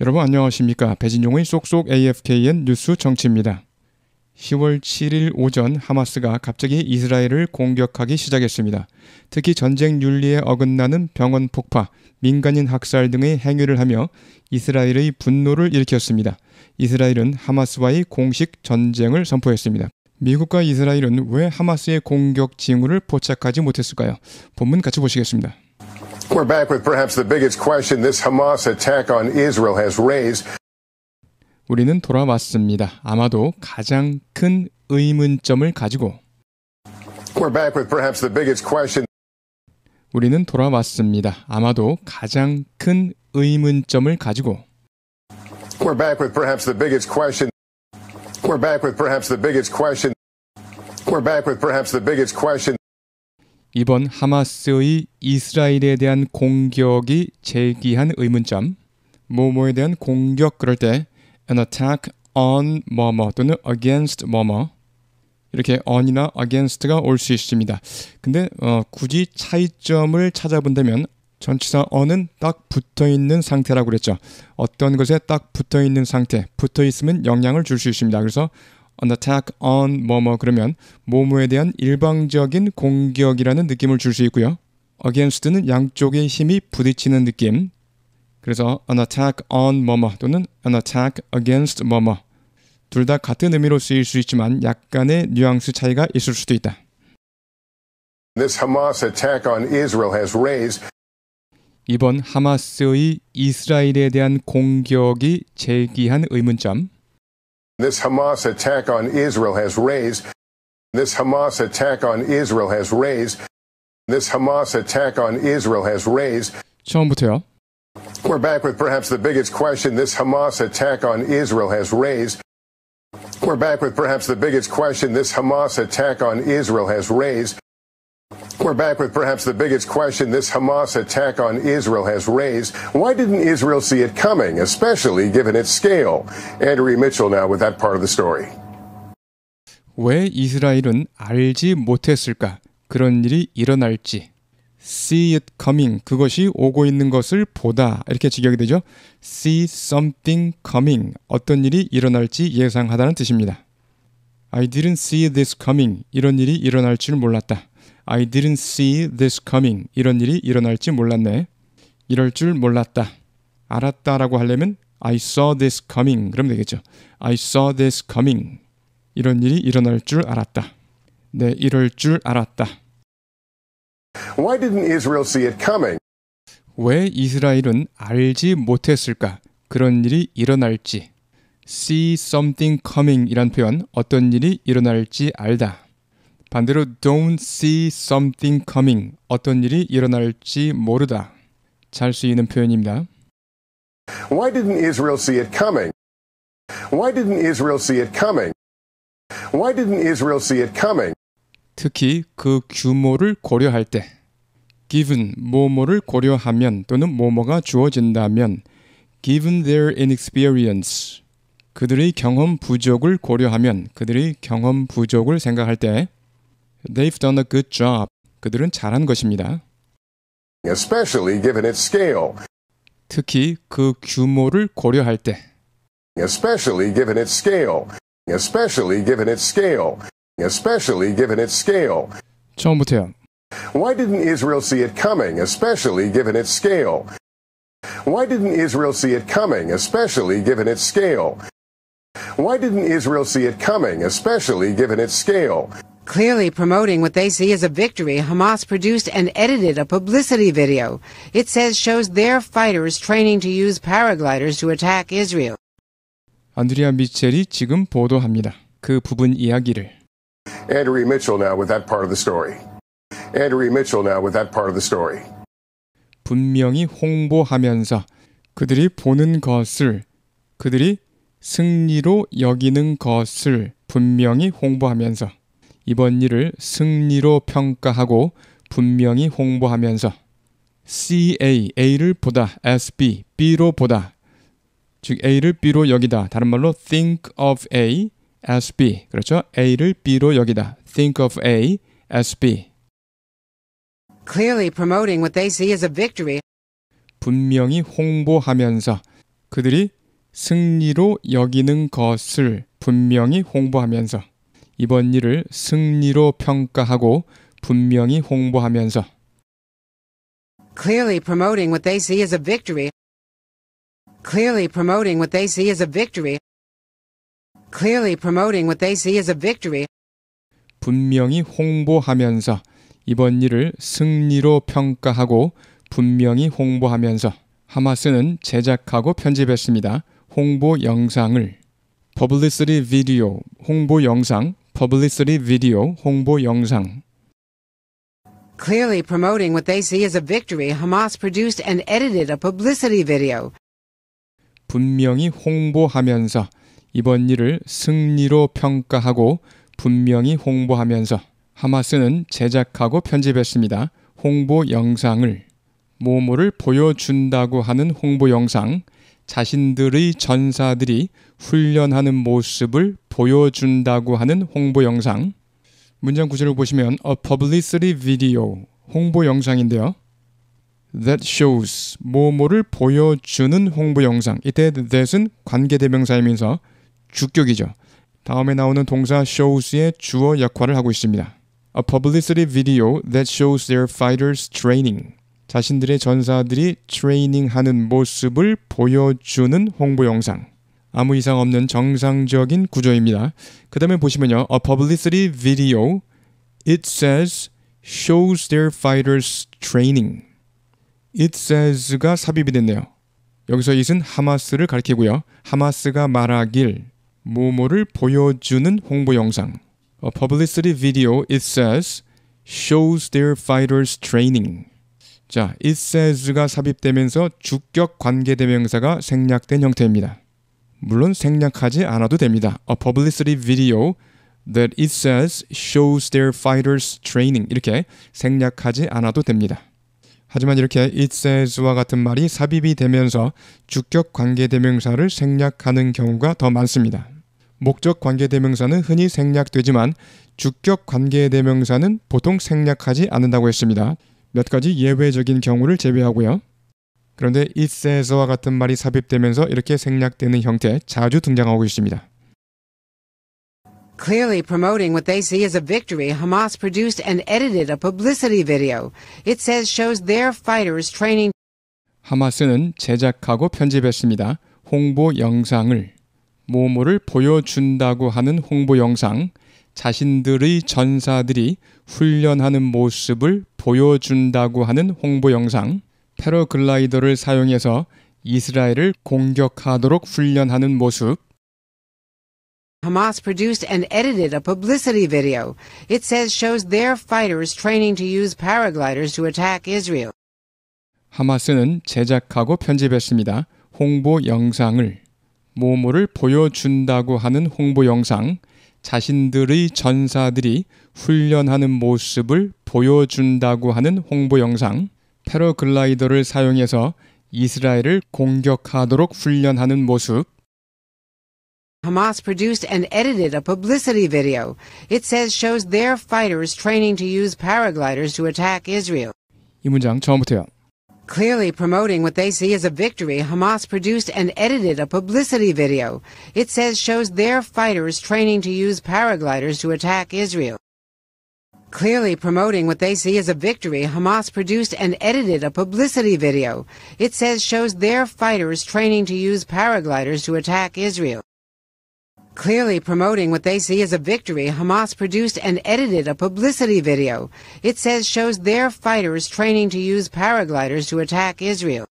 여러분 안녕하십니까. 배진용의 쏙쏙 AFKN 뉴스 정치입니다. 10월 7일 오전 하마스가 갑자기 이스라엘을 공격하기 시작했습니다. 특히 전쟁 윤리에 어긋나는 병원 폭파, 민간인 학살 등의 행위를 하며 이스라엘의 분노를 일으켰습니다. 이스라엘은 하마스와의 공식 전쟁을 선포했습니다. 미국과 이스라엘은 왜 하마스의 공격 징후를 포착하지 못했을까요? 본문 같이 보시겠습니다. We're back with perhaps the biggest question this Hamas attack on Israel has raised. 우리는 돌아왔습니다. 아마도 가장 큰 의문점을 가지고 We're back with perhaps the biggest question. 우리는 돌아왔습니다. 아마도 가장 큰 의문점을 가지고 We're back with perhaps the biggest question. We're back with perhaps the biggest question. We're back with perhaps the biggest question. 이번 하마스의 이스라엘에 대한 공격이 제기한 의문점, 뭐뭐에 대한 공격 그럴 때 an attack on 뭐뭐 또는 against 뭐뭐 이렇게 on이나 against가 올 수 있습니다. 근데 어, 굳이 차이점을 찾아본다면 전치사 on은 딱 붙어 있는 상태라고 그랬죠. 어떤 것에 딱 붙어 있는 상태, 붙어 있으면 영향을 줄 수 있습니다. 그래서 an attack on 뭐뭐 그러면 뭐뭐에 대한 일방적인 공격이라는 느낌을 줄 수 있고요. against는 양쪽의 힘이 부딪히는 느낌. 그래서 an attack on 뭐뭐 또는 an attack against 뭐뭐 둘다 같은 의미로 쓰일 수 있지만 약간의 뉘앙스 차이가 있을 수도 있다. This Hamas attack on Israel has raised 이번 하마스의 이스라엘에 대한 공격이 제기한 의문점 This Hamas attack on Israel has raised. This Hamas attack on Israel has raised. This Hamas attack on Israel has raised. 처음부터요. We're back with perhaps the biggest question this Hamas attack on Israel has raised. We're back with perhaps the biggest question this Hamas attack on Israel has raised. We're back with perhaps the biggest question this Hamas attack on Israel has raised. Why didn't Israel see it coming, especially given its scale? Andrew Mitchell now with that part of the story. 왜 이스라엘은 알지 못했을까? 그런 일이 일어날지. see it coming. 그것이 오고 있는 것을 보다. 이렇게 직역이 되죠. see something coming. 어떤 일이 일어날지 예상하다는 뜻입니다. I didn't see this coming. 이런 일이 일어날 줄 몰랐다. I didn't see this coming. 이런 일이 일어날지 몰랐네. 이럴 줄 몰랐다. 알았다라고 하려면 I saw this coming. 그럼 되겠죠. I saw this coming. 이런 일이 일어날 줄 알았다. 네, 이럴 줄 알았다. Why didn't Israel see it coming? 왜 이스라엘은 알지 못했을까? 그런 일이 일어날지. see something coming 이란 표현 어떤 일이 일어날지 알다. 반대로 don't see something coming 어떤 일이 일어날지 모르다 잘 쓰이는 표현입니다. Why didn't Israel see it coming? Why didn't Israel see it coming? Why didn't Israel see it coming? 특히 그 규모를 고려할 때 given 뭐뭐를 고려하면 또는 뭐뭐가 주어진다면 given their inexperience 그들의 경험 부족을 고려하면 그들의 경험 부족을 생각할 때 They've done a good job. 그들은 잘한 것입니다. Especially given its scale. 특히 그 규모를 고려할 때. Especially given its scale. Especially given its scale. Especially given its scale. 처음부터요. Why didn't Israel see it coming, especially given its scale? Why didn't Israel see it coming, especially given its scale? Why didn't Israel see it coming, especially given its scale? Clearly promoting what they see as a victory, Hamas produced and edited a publicity video. It says shows their fighters training to use paragliders to attack Israel. 안드리아 미첼이 지금 보도합니다. 그 부분 이야기를. Andrea Mitchell now with that part of the story. Andrea Mitchell now with that part of the story. 분명히 홍보하면서 그들이 보는 것을 그들이 승리로 여기는 것을 분명히 홍보하면서 이번 일을 승리로 평가하고 분명히 홍보하면서 CA, A를 보다, SB, B로 보다 즉 A를 B로 여기다 다른 말로 think of A, SB 그렇죠? A를 B로 여기다 think of A, SB Clearly promoting what they see as a victory. 분명히 홍보하면서 그들이 승리로 여기는 것을 분명히 홍보하면서 이번 일을 승리로 평가하고 분명히 홍보하면서 clearly promoting what they see as a victory clearly promoting what they see as a victory clearly promoting what they see as a victory 분명히 홍보하면서 이번 일을 승리로 평가하고 분명히 홍보하면서 하마스는 제작하고 편집했습니다. 홍보 영상을 publicity video 홍보 영상 publicity video 홍보 영상 Clearly promoting what they see as a victory, Hamas produced and edited a publicity video. 분명히 홍보하면서 이번 일을 승리로 평가하고 분명히 홍보하면서 하마스는 제작하고 편집했습니다. 홍보 영상을 모모를 보여준다고 하는 홍보 영상 자신들의 전사들이 훈련하는 모습을 보여준다고 하는 홍보 영상. 문장 구절을 보시면 a publicity video 홍보 영상인데요. that shows 뭐뭐를 보여주는 홍보 영상. 이때 that은 관계 대명사이면서 주격이죠. 다음에 나오는 동사 shows의 주어 역할을 하고 있습니다. A publicity video that shows their fighters training. 자신들의 전사들이 트레이닝하는 모습을 보여주는 홍보 영상. 아무 이상 없는 정상적인 구조입니다. 그 다음에 보시면요. A publicity video. It says shows their fighters training. It says가 삽입이 됐네요. 여기서 it은 하마스를 가리키고요. 하마스가 말하길 모모를 보여주는 홍보 영상. A publicity video. It says shows their fighters training. 자, it says가 삽입되면서 주격 관계대명사가 생략된 형태입니다. 물론 생략하지 않아도 됩니다. A publicity video that it says shows their fighters training 이렇게 생략하지 않아도 됩니다. 하지만 이렇게 it says와 같은 말이 삽입이 되면서 주격 관계대명사를 생략하는 경우가 더 많습니다. 목적 관계대명사는 흔히 생략되지만 주격 관계대명사는 보통 생략하지 않는다고 했습니다. 몇 가지 예외적인 경우를 제외하고요. 그런데 이세에서와 같은 말이 삽입되면서 이렇게 생략되는 형태 자주 등장하고 있습니다. Clearly promoting what they see as a victory, Hamas produced and edited a publicity video. It says shows their fighters training. 하마스는 제작하고 편집했습니다. 홍보 영상을 모모를 보여준다고 하는 홍보 영상, 자신들의 전사들이 훈련하는 모습을 보여준다고 하는 홍보 영상, 패러글라이더를 사용해서 이스라엘을 공격하도록 훈련하는 모습, Hamas produced and edited a publicity video. It says shows their fighters training to use paragliders to attack Israel. 하마스는 제작하고 편집했습니다. 홍보 영상을 모모를 보여준다고 하는 홍보 영상, 자신들의 전사들이 훈련하는 모습을 보여준다고 하는 홍보 영상, 패러글라이더를 사용해서 이스라엘을 공격하도록 훈련하는 모습, Hamas produced and edited a publicity video. It says shows their fighters training to use paragliders to attack Israel. 이 문장 처음부터요. Clearly promoting what they see as a victory, Hamas produced and edited a publicity video. It says shows their fighters training to use paragliders to attack Israel. Clearly promoting what they see as a victory, Hamas produced and edited a publicity video. It says shows their fighters training to use paragliders to attack Israel. Clearly promoting what they see as a victory, Hamas produced and edited a publicity video. It says shows their fighters training to use paragliders to attack Israel.